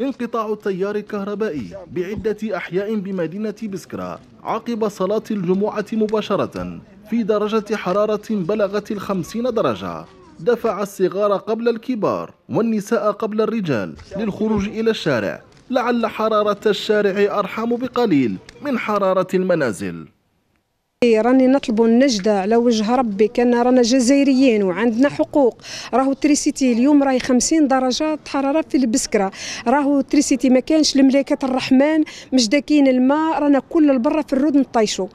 انقطاع التيار الكهربائي بعدة أحياء بمدينة بسكرة عقب صلاة الجمعة مباشرة في درجة حرارة بلغت الخمسين درجة دفع الصغار قبل الكبار والنساء قبل الرجال للخروج إلى الشارع لعل حرارة الشارع أرحم بقليل من حرارة المنازل راني نطلبوا النجده على وجه ربي كان رانا جزائريين وعندنا حقوق راهو التريسيتي اليوم راهي 50 درجه حراره في البسكره راهو التريسيتي ما كانش لملائكه الرحمن مش داكين الماء رانا كل البره في الرود نطيشوا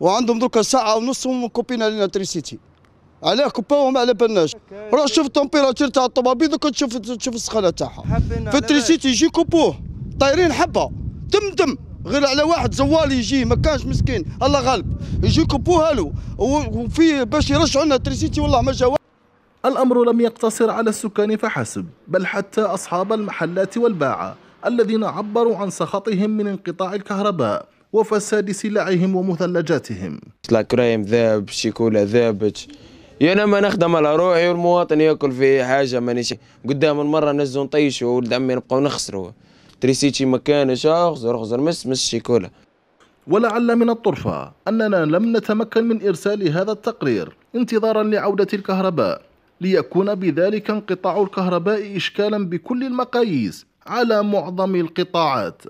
وعندهم دوكا ساعه ونص كوبينا لنا تريسيتي علاه كوباوهم على بالناش روح شوف التمبيراتير تاع الطوموبيل دوكا تشوف تشوف السخانه تاعها في التريسيتي يجي كوبوه طايرين حبه تم تم غير على واحد زوال يجي ما كانش مسكين الله غالب يجي كبوها له وفي باش يرجعوا لنا تريسيتي والله ما جا الأمر لم يقتصر على السكان فحسب بل حتى أصحاب المحلات والباعة الذين عبروا عن سخطهم من انقطاع الكهرباء وفساد سلعهم ومثلجاتهم كريم ذاب شيكولا ذابت يا انا ما نخدم على روحي والمواطن ياكل في حاجه مانيش قدام المره نزلوا نطيشوا ولد عمي نبقاو نخسروا تريسيتي ما كانش اخزر اخزر مس مس شيكولا ولعل من الطرفة أننا لم نتمكن من إرسال هذا التقرير انتظارا لعودة الكهرباء ليكون بذلك انقطاع الكهرباء إشكالا بكل المقاييس على معظم القطاعات